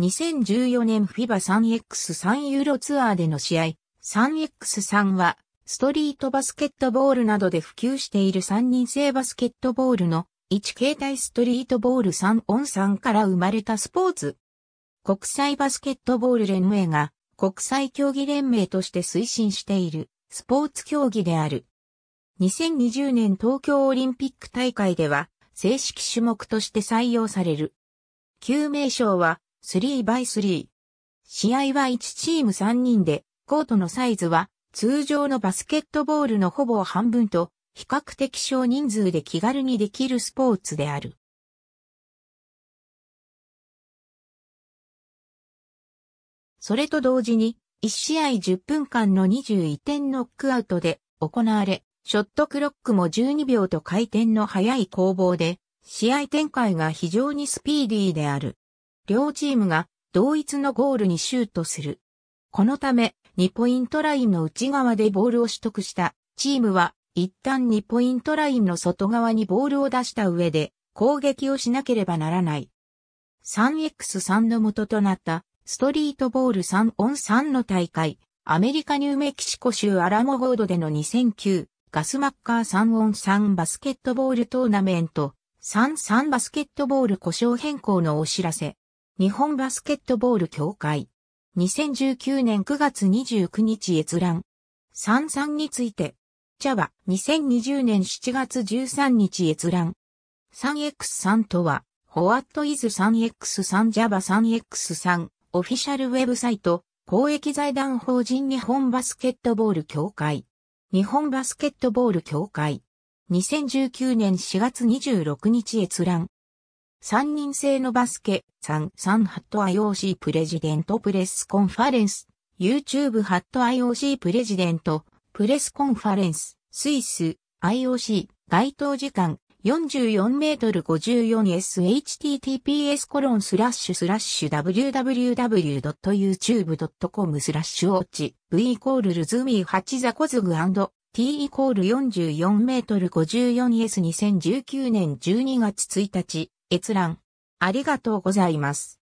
2014年 FIBA3X3 ユーロツアーでの試合、3X3 は、ストリートバスケットボールなどで普及している3人制バスケットボールの1形態ストリートボール3オン3から生まれたスポーツ。国際バスケットボール連盟が国際競技連盟として推進しているスポーツ競技である。2020年東京オリンピック大会では正式種目として採用される。旧名称は 3x3。試合は1チーム3人で、コートのサイズは通常のバスケットボールのほぼ半分と、比較的少人数で気軽にできるスポーツである。それと同時に、1試合10分間の21点ノックアウトで行われ、ショットクロックも12秒と回転の速い攻防で、試合展開が非常にスピーディーである。両チームが同一のゴールにシュートする。このため、2ポイントラインの内側でボールを取得したチームは、一旦2ポイントラインの外側にボールを出した上で、攻撃をしなければならない。3x3 の元となった、ストリートボール3 on 3の大会、アメリカニューメキシコ州アラモゴードでの2009、ガスマッカー3 on 3バスケットボールトーナメント、33バスケットボール故障変更のお知らせ。日本バスケットボール協会。2019年9月29日閲覧。33について。Java 2020年7月13日閲覧。3X3 とは、ホワットイズ 3X3 Java 3X3 オフィシャルウェブサイト、公益財団法人日本バスケットボール協会。日本バスケットボール協会。2019年4月26日閲覧。三人制のバスケ、三三ハット IOC プレジデントプレスコンファレンス、YouTube ハット IOC プレジデント、プレスコンファレンス、スイス、IOC、該当時間、44メートル 54shttps コロンスラッシュスラッシュ www.youtube.com スラッシュウォッチ v イコールルズミー8ザコズグ t イコール44メートル 54s2019 年12月1日閲覧。ありがとうございます。